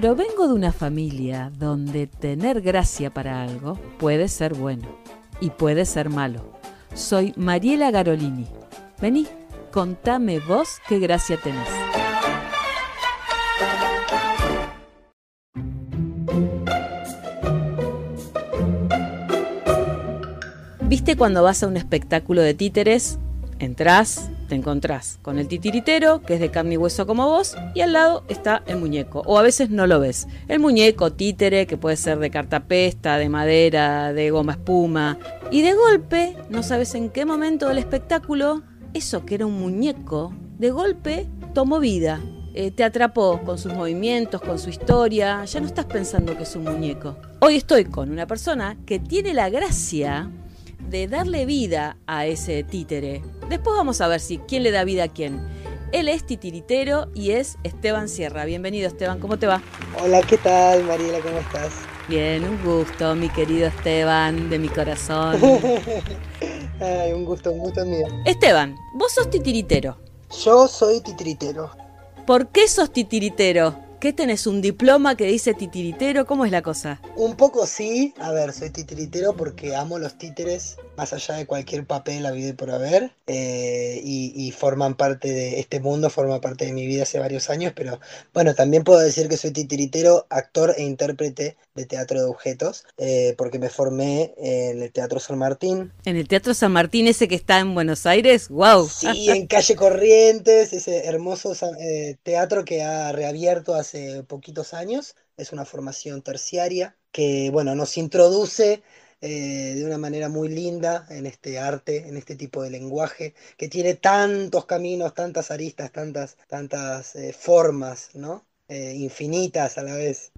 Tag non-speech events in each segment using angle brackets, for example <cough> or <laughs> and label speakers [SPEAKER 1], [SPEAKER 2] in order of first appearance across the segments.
[SPEAKER 1] Provengo de una familia donde tener gracia para algo puede ser bueno y puede ser malo. Soy Mariela Garolini. Vení, contame vos qué gracia tenés. ¿Viste cuando vas a un espectáculo de títeres Entrás, te encontrás con el titiritero, que es de carne y hueso como vos, y al lado está el muñeco, o a veces no lo ves. El muñeco títere, que puede ser de cartapesta, de madera, de goma espuma, y de golpe, no sabes en qué momento del espectáculo, eso que era un muñeco, de golpe tomó vida, eh, te atrapó con sus movimientos, con su historia, ya no estás pensando que es un muñeco. Hoy estoy con una persona que tiene la gracia de darle vida a ese títere. Después vamos a ver si quién le da vida a quién. Él es titiritero y es Esteban Sierra. Bienvenido Esteban, ¿cómo te va? Hola, ¿qué
[SPEAKER 2] tal Mariela? ¿Cómo estás?
[SPEAKER 1] Bien, un gusto, mi querido Esteban, de mi corazón.
[SPEAKER 2] <laughs> Ay, un gusto, un gusto mío.
[SPEAKER 1] Esteban, vos sos titiritero. Yo soy titiritero. ¿Por qué sos titiritero? ¿Qué tenés? ¿Un diploma que dice titiritero? ¿Cómo es la cosa?
[SPEAKER 2] Un poco sí. A ver, soy titiritero porque amo los títeres, más allá de cualquier papel la vida y por haber. Eh, y, forman parte de este mundo, forma parte de mi vida hace varios años. Pero bueno, también puedo decir que soy titiritero, actor e intérprete de teatro de objetos, eh, porque me formé en el Teatro San Martín.
[SPEAKER 1] ¿En el Teatro San Martín, ese que está en Buenos Aires? ¡Wow! Sí, en
[SPEAKER 2] Calle Corrientes, ese hermoso eh, teatro que ha reabierto hace hace poquitos años. Es una formación terciaria que, bueno, nos introduce eh, de una manera muy linda en este arte, en este tipo de lenguaje, que tiene tantos caminos, tantas aristas, tantas, tantas eh, formas, ¿no? Eh, infinitas a la vez.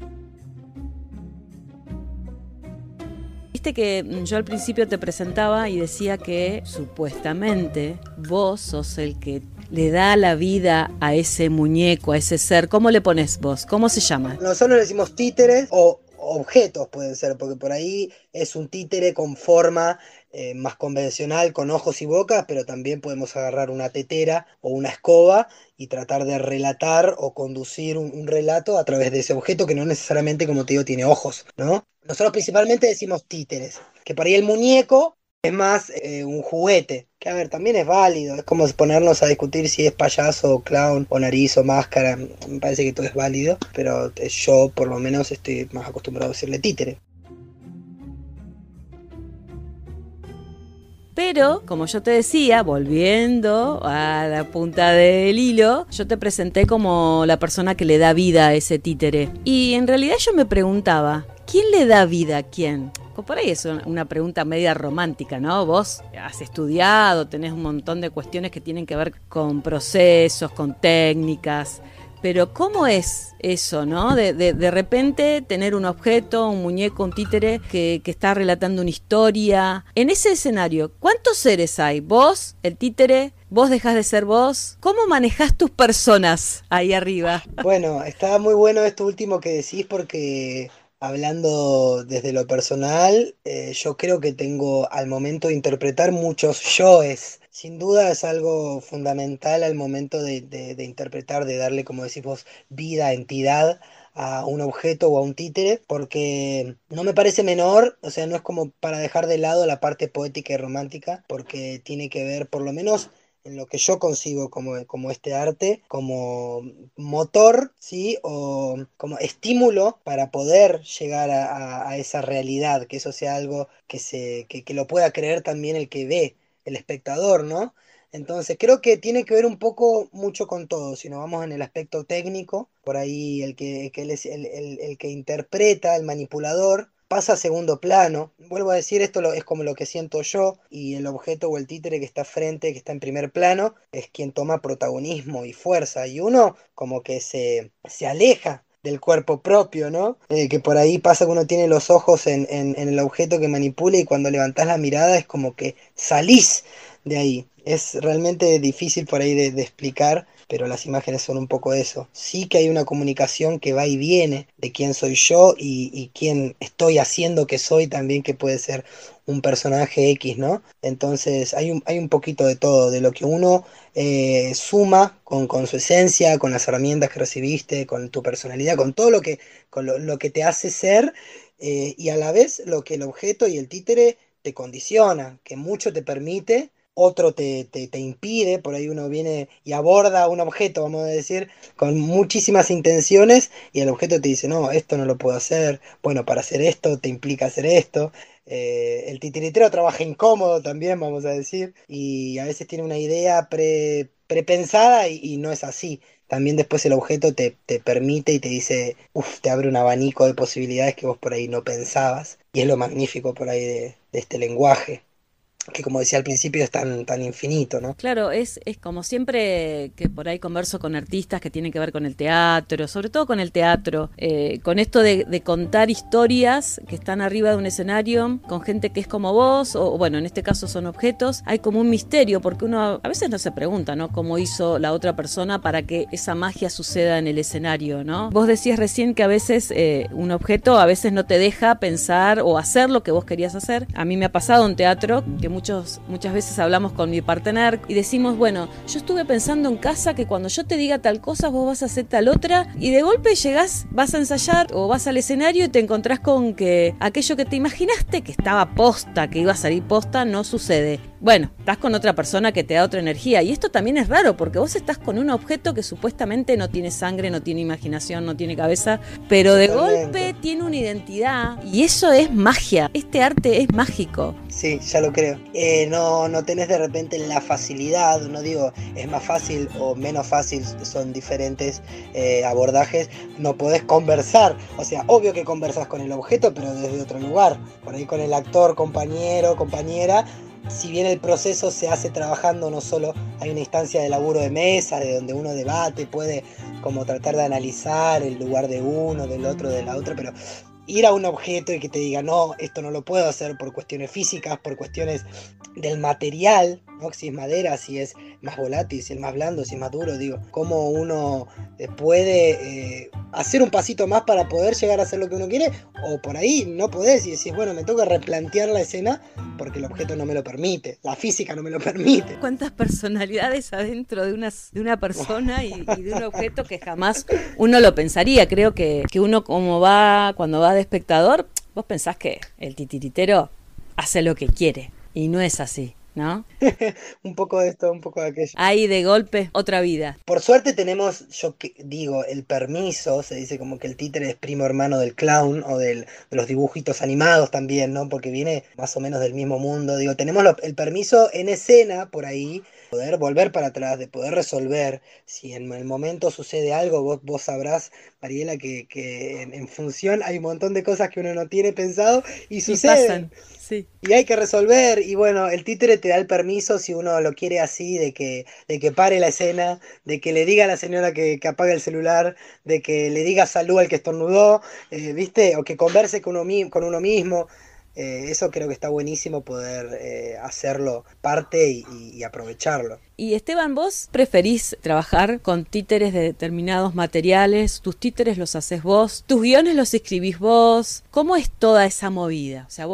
[SPEAKER 1] Viste que mm, yo al principio te presentaba y decía que supuestamente vos sos el que le da la vida a ese muñeco, a ese ser. ¿Cómo le pones vos? ¿Cómo se llama?
[SPEAKER 2] Nosotros le decimos títeres o objetos pueden ser, porque por ahí es un títere con forma eh, más convencional, con ojos y bocas, pero también podemos agarrar una tetera o una escoba y tratar de relatar o conducir un, relato a través de ese objeto que no necesariamente, como te digo, tiene ojos, ¿no? Nosotros principalmente decimos títeres, que por ahí el muñeco es más eh, un juguete. Que a ver, también es válido. Es como ponernos a discutir si es payaso clown o nariz o máscara. Me parece que todo es válido. Pero eh, yo por lo menos estoy más acostumbrado a decirle títere.
[SPEAKER 1] Pero, como yo te decía, volviendo a la punta del hilo, yo te presenté como la persona que le da vida a ese títere. Y en realidad yo me preguntaba, ¿quién le da vida a quién? Por ahí es una pregunta media romántica, ¿no? Vos has estudiado, tenés un montón de cuestiones que tienen que ver con procesos, con técnicas, pero ¿cómo es eso, no? De, repente tener un objeto, un muñeco, un títere que, que, está relatando una historia. En ese escenario, ¿cuántos seres hay? ¿Vos, el títere? ¿Vos dejas de ser vos? ¿Cómo manejás tus personas ahí arriba?
[SPEAKER 2] Bueno, está muy bueno esto último que decís porque Hablando desde lo personal, eh, yo creo que tengo al momento de interpretar muchos yoes. Sin duda es algo fundamental al momento de, de interpretar, de darle, como decís vos, vida, entidad a un objeto o a un títere, porque no me parece menor, o sea, no es como para dejar de lado la parte poética y romántica, porque tiene que ver, por lo menos en lo que yo consigo como, como este arte, como motor, ¿sí? O como estímulo para poder llegar a, esa realidad, que eso sea algo que, se, que, lo pueda creer también el que ve, el espectador, ¿no? Entonces creo que tiene que ver un poco mucho con todo, si no vamos en el aspecto técnico, por ahí el que, que el, que interpreta, el manipulador, pasa a segundo plano. Vuelvo a decir, esto es como lo que siento yo y el objeto o el títere que está frente, que está en primer plano, es quien toma protagonismo y fuerza y uno como que se, aleja del cuerpo propio, ¿no? Eh, que por ahí pasa que uno tiene los ojos en, en, el objeto que manipula y cuando levantás la mirada es como que salís de ahí. Es realmente difícil por ahí de, de explicar pero las imágenes son un poco eso. Sí que hay una comunicación que va y viene de quién soy yo y, quién estoy haciendo que soy también, que puede ser un personaje X, ¿no? Entonces hay un, hay un poquito de todo, de lo que uno eh, suma con, su esencia, con las herramientas que recibiste, con tu personalidad, con todo lo que, con lo, que te hace ser eh, y a la vez lo que el objeto y el títere te condicionan, que mucho te permite otro te, impide, por ahí uno viene y aborda un objeto, vamos a decir, con muchísimas intenciones y el objeto te dice, no, esto no lo puedo hacer, bueno, para hacer esto te implica hacer esto. Eh, el titiritero trabaja incómodo también, vamos a decir, y a veces tiene una idea prepensada y, no es así también después el objeto te, te permite y te dice, uff, te abre un abanico de posibilidades que vos por ahí no pensabas. Y es lo magnífico por ahí de este lenguaje que como decía al principio es tan, infinito, ¿no?
[SPEAKER 1] Claro, es, es como siempre que por ahí converso con artistas que tienen que ver con el teatro, sobre todo con el teatro, eh, con esto de, contar historias que están arriba de un escenario, con gente que es como vos, o bueno, en este caso son objetos, hay como un misterio, porque uno a veces no se pregunta, ¿no? Cómo hizo la otra persona para que esa magia suceda en el escenario, ¿no? Vos decías recién que a veces eh, un objeto a veces no te deja pensar o hacer lo que vos querías hacer. A mí me ha pasado en teatro que muchas veces hablamos con mi partner y decimos, bueno, yo estuve pensando en casa que cuando yo te diga tal cosa vos vas a hacer tal otra y de golpe llegás, vas a ensayar o vas al escenario y te encontrás con que aquello que te imaginaste que estaba posta, que iba a salir posta, no sucede bueno, estás con otra persona que te da otra energía. Y esto también es raro, porque vos estás con un objeto que supuestamente no tiene sangre, no tiene imaginación, no tiene cabeza, pero de golpe tiene una identidad. Y eso es magia. Este arte es mágico.
[SPEAKER 2] Sí, ya lo creo. Eh, no, no tenés de repente la facilidad, no digo es más fácil o menos fácil, son diferentes eh, abordajes. No podés conversar. O sea, obvio que conversas con el objeto, pero desde otro lugar. Por ahí con el actor, compañero, compañera si bien el proceso se hace trabajando, no solo hay una instancia de laburo de mesa, de donde uno debate, puede como tratar de analizar el lugar de uno, del otro, de la otra, pero ir a un objeto y que te diga, no, esto no lo puedo hacer por cuestiones físicas, por cuestiones del material, si es madera, si es más volátil, si es más blando, si es más duro, digo, cómo uno eh, puede eh, hacer un pasito más para poder llegar a hacer lo que uno quiere, o por ahí no podés y decís, bueno, me toca replantear la escena porque el objeto no me lo permite, la física no me lo permite.
[SPEAKER 1] ¿Cuántas personalidades adentro de una, de una persona y, de un objeto que jamás uno lo pensaría? Creo que, que uno como va, cuando va de espectador, vos pensás que el titiritero hace lo que quiere. Y no es así. <laughs>
[SPEAKER 2] un poco de esto, un poco de aquello. Ahí de golpe, otra vida. Por suerte tenemos, yo que, digo, el permiso, se dice como que el títere es primo hermano del clown o del, de los dibujitos animados también, ¿no? Porque viene más o menos del mismo mundo. Digo, tenemos el permiso en escena por ahí, poder volver para atrás, de poder resolver. Si en el momento sucede algo, vos, sabrás, Mariela, que, en, función hay un montón de cosas que uno no tiene pensado y, suceden. Y hay que resolver, y bueno, el títere te da el permiso, si uno lo quiere así, de que, de que pare la escena, de que le diga a la señora que, apague el celular, de que le diga salud al que estornudó, eh, ¿viste? O que converse con uno mismo. Eh, eso creo que está buenísimo poder eh, hacerlo parte y, aprovecharlo.
[SPEAKER 1] Y Esteban, vos preferís trabajar con títeres de determinados materiales, tus títeres los haces vos, tus guiones los escribís vos, ¿cómo es toda esa movida? O sea,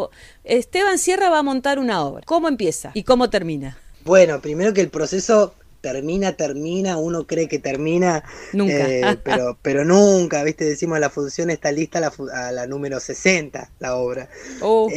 [SPEAKER 1] Esteban Sierra va a montar una obra, ¿cómo empieza y cómo termina?
[SPEAKER 2] Bueno, primero que el proceso termina, termina, uno cree que termina, eh, <laughs> pero, pero nunca, ¿viste? Decimos la función está lista a la, número 60, la obra.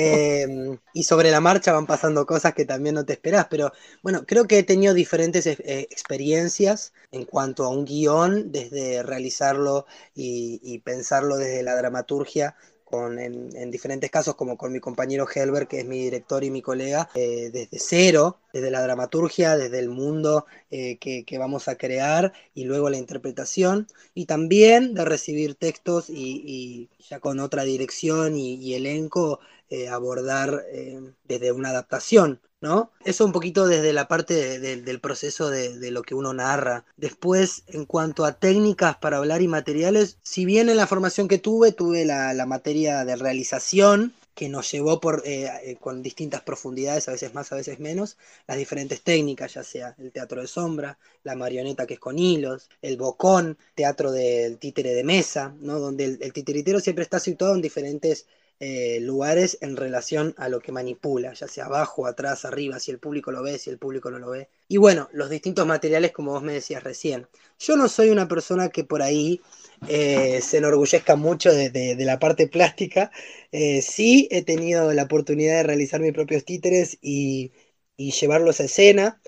[SPEAKER 2] Em, y sobre la marcha van pasando cosas que también no te esperás, pero bueno, creo que he tenido diferentes eh, experiencias en cuanto a un guión, desde realizarlo y pensarlo desde la dramaturgia en, diferentes casos, como con mi compañero Helber, que es mi director y mi colega, eh, desde cero, desde la dramaturgia, desde el mundo eh, que, vamos a crear y luego la interpretación, y también de recibir textos y, ya con otra dirección y, y elenco eh, abordar eh, desde una adaptación, ¿no? Eso un poquito desde la parte del proceso de, lo que uno narra. Después, en cuanto a técnicas para hablar y materiales, si bien en la formación que tuve, tuve la, materia de realización, que nos llevó por, eh, con distintas profundidades, a veces más, a veces menos, las diferentes técnicas, ya sea el teatro de sombra, la marioneta que es con hilos, el bocón, teatro del títere de mesa, ¿no? donde el, el titeritero siempre está situado en diferentes eh, lugares en relación a lo que manipula, ya sea abajo, atrás, arriba, si el público lo ve, si el público no lo ve. Y bueno, los distintos materiales, como vos me decías recién. Yo no soy una persona que por ahí eh, se enorgullezca mucho de, la parte plástica. Eh, sí he tenido la oportunidad de realizar mis propios títeres y, llevarlos a escena.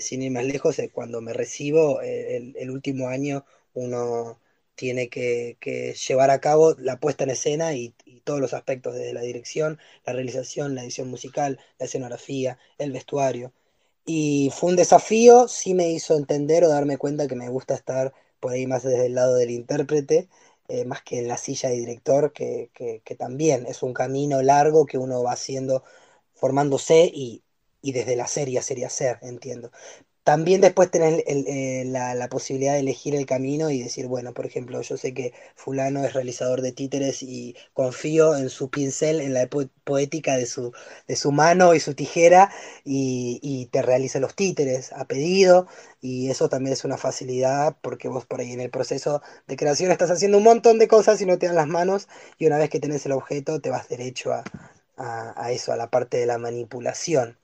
[SPEAKER 2] sin ir más lejos, cuando me recibo el último año, uno tiene que, llevar a cabo la puesta en escena y, todos los aspectos, desde la dirección, la realización, la edición musical, la escenografía, el vestuario. Y fue un desafío, sí me hizo entender o darme cuenta que me gusta estar por ahí más desde el lado del intérprete, eh, más que en la silla de director, que, también es un camino largo que uno va haciendo, formándose y, desde la serie sería ser, entiendo también después tenés eh, la, posibilidad de elegir el camino y decir, bueno, por ejemplo, yo sé que fulano es realizador de títeres y confío en su pincel, en la poética de su, de su mano y su tijera y, te realiza los títeres a pedido y eso también es una facilidad porque vos por ahí en el proceso de creación estás haciendo un montón de cosas y no te dan las manos y una vez que tenés el objeto te vas derecho a eso, a la parte de la manipulación.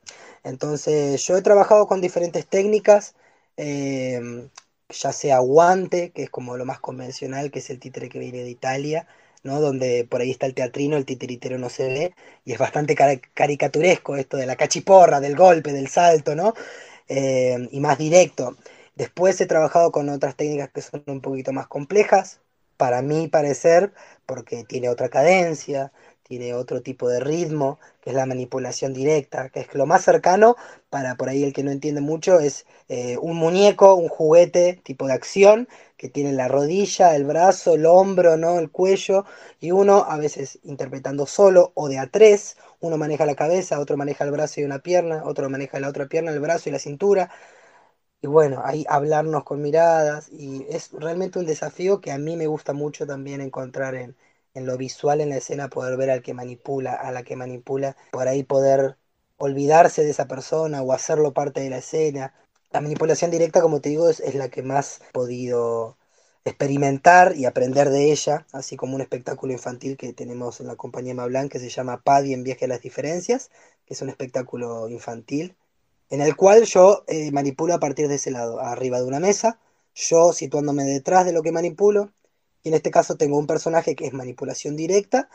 [SPEAKER 2] Entonces yo he trabajado con diferentes técnicas, eh, ya sea guante, que es como lo más convencional, que es el títere que viene de Italia, ¿no? donde por ahí está el teatrino, el titeritero no se ve, y es bastante caricaturesco esto de la cachiporra, del golpe, del salto, ¿no? Eh, y más directo. Después he trabajado con otras técnicas que son un poquito más complejas, para mí parecer, porque tiene otra cadencia, tiene otro tipo de ritmo, que es la manipulación directa, que es lo más cercano para por ahí el que no entiende mucho, es eh, un muñeco, un juguete tipo de acción, que tiene la rodilla, el brazo, el hombro, ¿no? el cuello, y uno a veces interpretando solo o de a tres, uno maneja la cabeza, otro maneja el brazo y una pierna, otro maneja la otra pierna, el brazo y la cintura. Y bueno, ahí hablarnos con miradas, y es realmente un desafío que a mí me gusta mucho también encontrar en, en lo visual en la escena poder ver al que manipula, a la que manipula, por ahí poder olvidarse de esa persona o hacerlo parte de la escena. La manipulación directa, como te digo, es, la que más he podido experimentar y aprender de ella, así como un espectáculo infantil que tenemos en la compañía Mablan que se llama Paddy en Viaje a las Diferencias, que es un espectáculo infantil, en el cual yo eh, manipulo a partir de ese lado, arriba de una mesa, yo situándome detrás de lo que manipulo, y en este caso tengo un personaje que es manipulación directa,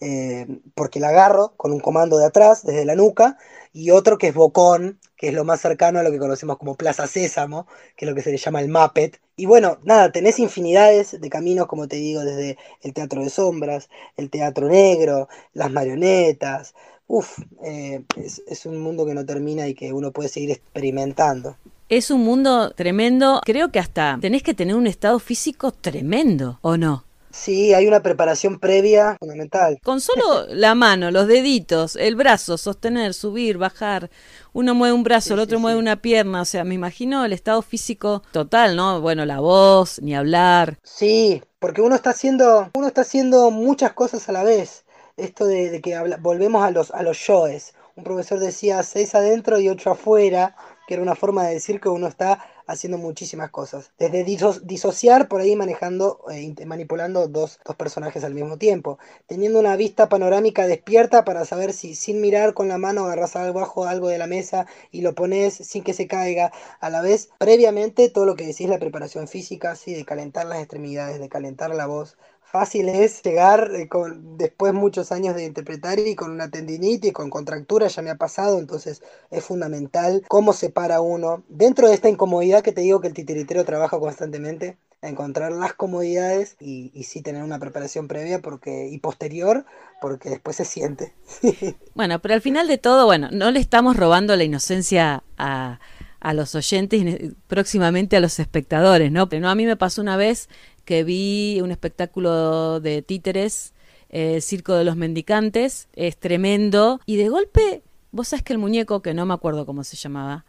[SPEAKER 2] eh, porque la agarro con un comando de atrás, desde la nuca, y otro que es Bocón, que es lo más cercano a lo que conocemos como Plaza Sésamo, que es lo que se le llama el Muppet. Y bueno, nada, tenés infinidades de caminos, como te digo, desde el teatro de sombras, el teatro negro, las marionetas. Uf, eh, es un mundo que no termina y que uno puede seguir experimentando.
[SPEAKER 1] Es un mundo tremendo. Creo que hasta tenés que tener un estado físico tremendo, ¿o no?
[SPEAKER 2] Sí, hay una preparación previa fundamental.
[SPEAKER 1] Con solo <laughs> la mano, los deditos, el brazo, sostener, subir, bajar. Uno mueve un brazo, el otro mueve una pierna. O sea, me imagino el estado físico total, ¿no? Bueno, la voz,
[SPEAKER 2] ni hablar. Sí, porque uno está haciendo, uno está haciendo muchas cosas a la vez. Esto de, que volvemos a los, a los yoes. Un profesor decía seis adentro y ocho afuera que era una forma de decir que uno está haciendo muchísimas cosas. Desde disociar por ahí manejando, eh, manipulando dos, personajes al mismo tiempo. Teniendo una vista panorámica despierta para saber si sin mirar con la mano agarras algo bajo algo de la mesa y lo pones sin que se caiga. A la vez, previamente todo lo que decís, la preparación física, así de calentar las extremidades, de calentar la voz, fácil es llegar eh, con, después muchos años de interpretar y con una tendinitis, con contractura, ya me ha pasado, entonces es fundamental cómo se para uno. Dentro de esta incomodidad que te digo que el titiritero trabaja constantemente, encontrar las comodidades y, sí tener una preparación previa porque y posterior porque después se siente. <laughs>
[SPEAKER 1] bueno, pero al final de todo, bueno, no le estamos robando la inocencia a, a los oyentes y eh, próximamente a los espectadores, ¿no? Pero no, a mí me pasó una vez que vi un espectáculo de títeres, el eh, Circo de los Mendicantes, es tremendo. Y de golpe, vos sabes que el muñeco, que no me acuerdo cómo se llamaba,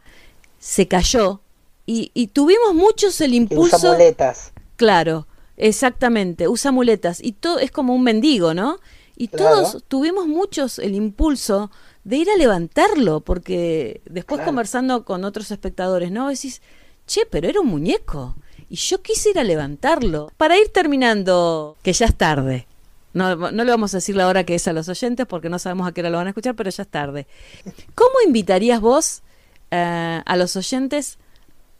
[SPEAKER 1] se cayó. Y, tuvimos muchos el impulso. Usa muletas. Claro, exactamente, usa muletas. Y todo es como un mendigo, ¿no? Y todos tuvimos muchos el impulso de ir a levantarlo, porque después conversando con otros espectadores, ¿no? Decís, che, pero era un muñeco. Y yo quise levantarlo. Para ir terminando, que ya es tarde. No, no le vamos a decir la hora que es a los oyentes porque no sabemos a qué hora lo van a escuchar, pero ya es tarde. ¿Cómo invitarías vos eh, a los oyentes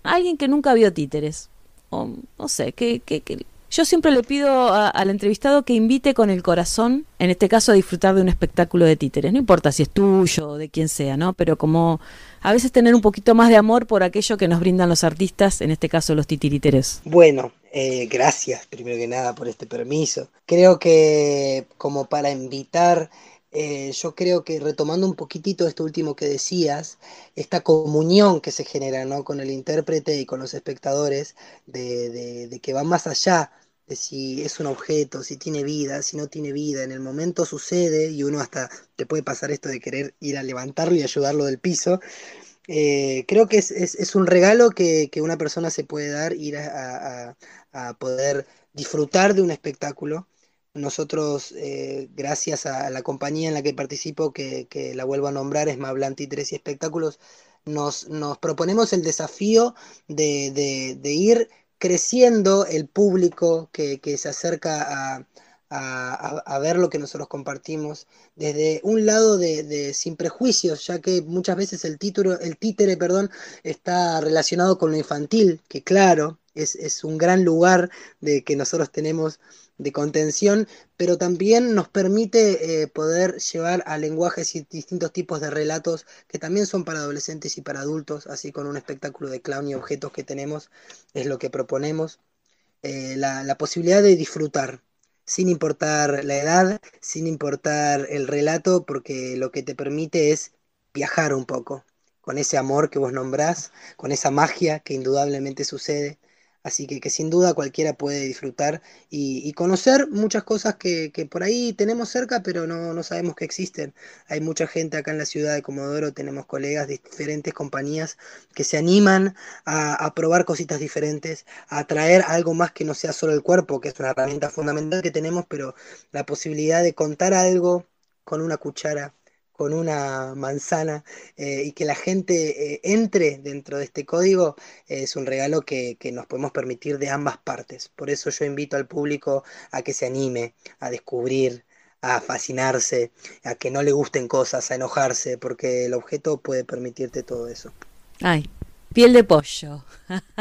[SPEAKER 1] a alguien que nunca vio títeres? O no sé, ¿qué, qué, qué, yo siempre le pido al entrevistado que invite con el corazón, en este caso a disfrutar de un espectáculo de títeres, no importa si es tuyo o de quien sea, ¿no? Pero como a veces tener un poquito más de amor por aquello que nos brindan los artistas, en este caso
[SPEAKER 2] los titiriteres. Bueno, eh, gracias primero que nada por este permiso. Creo que como para invitar eh, yo creo que retomando un poquitito esto último que decías, esta comunión que se genera con el intérprete y con los espectadores, de, que va más allá de si es un objeto, si tiene vida, si no tiene vida, en el momento sucede y uno hasta te puede pasar esto de querer ir a levantarlo y ayudarlo del piso. Eh, creo que es, un regalo que, una persona se puede dar, ir a poder disfrutar de un espectáculo nosotros, eh, gracias a la compañía en la que participo, que, la vuelvo a nombrar, es Mablan 3 y Espectáculos, nos, proponemos el desafío de, ir creciendo el público que, se acerca a, ver lo que nosotros compartimos desde un lado de, sin prejuicios, ya que muchas veces el, título, el títere perdón, está relacionado con lo infantil, que claro, es, es un gran lugar de que nosotros tenemos de contención, pero también nos permite eh, poder llevar a lenguajes y distintos tipos de relatos que también son para adolescentes y para adultos, así con un espectáculo de clown y objetos que tenemos, es lo que proponemos. Eh, la, la posibilidad de disfrutar, sin importar la edad, sin importar el relato, porque lo que te permite es viajar un poco, con ese amor que vos nombrás, con esa magia que indudablemente sucede Así que, que, sin duda cualquiera puede disfrutar y, conocer muchas cosas que, que, por ahí tenemos cerca, pero no, no, sabemos que existen. Hay mucha gente acá en la ciudad de Comodoro, tenemos colegas de diferentes compañías que se animan a, a probar cositas diferentes, a traer algo más que no sea solo el cuerpo, que es una herramienta fundamental que tenemos, pero la posibilidad de contar algo con una cuchara con una manzana eh, y que la gente eh, entre dentro de este código eh, es un regalo que, que, nos podemos permitir de ambas partes. Por eso yo invito al público a que se anime a descubrir, a fascinarse, a que no le gusten cosas, a enojarse, porque el objeto puede permitirte todo eso.
[SPEAKER 1] Ay, Piel de pollo. <laughs>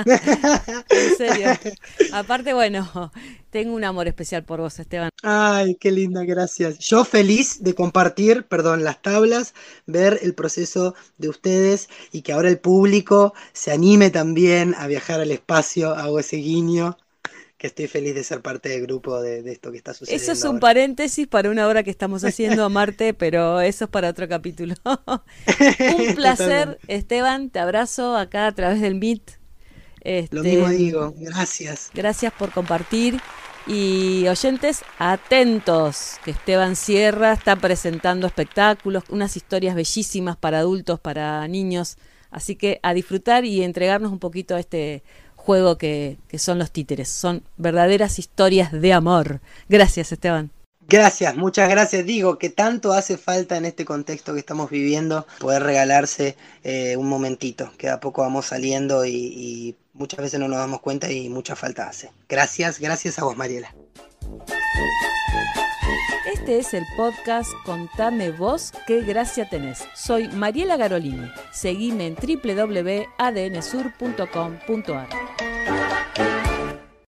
[SPEAKER 1] en serio. <laughs> Aparte, bueno, tengo un amor especial por vos, Esteban.
[SPEAKER 2] Ay, qué linda, gracias. Yo feliz de compartir, perdón, las tablas, ver el proceso de ustedes y que ahora el público se anime también a viajar al espacio. Hago ese guiño que estoy feliz de ser parte del grupo de, esto que está sucediendo. Eso es un
[SPEAKER 1] paréntesis para una hora que estamos haciendo a Marte, <laughs> pero eso es para otro capítulo. <laughs> un placer, Esteban, te abrazo acá a través del Meet. Este, Lo mismo digo, gracias. Gracias por compartir. Y oyentes, atentos, que Esteban Sierra está presentando espectáculos, unas historias bellísimas para adultos, para niños. Así que a disfrutar y entregarnos un poquito a este juego que, son los títeres. Son verdaderas historias de amor. Gracias, Esteban.
[SPEAKER 2] Gracias, muchas gracias. Digo que tanto hace falta en este contexto que estamos viviendo poder regalarse eh, un momentito, que a poco vamos saliendo y, y, muchas veces no nos damos cuenta y mucha falta hace. Gracias, gracias a vos, Mariela.
[SPEAKER 1] Este es el podcast Contame vos qué gracia tenés. Soy Mariela Garolini. Seguime en www.adnsur.com.ar.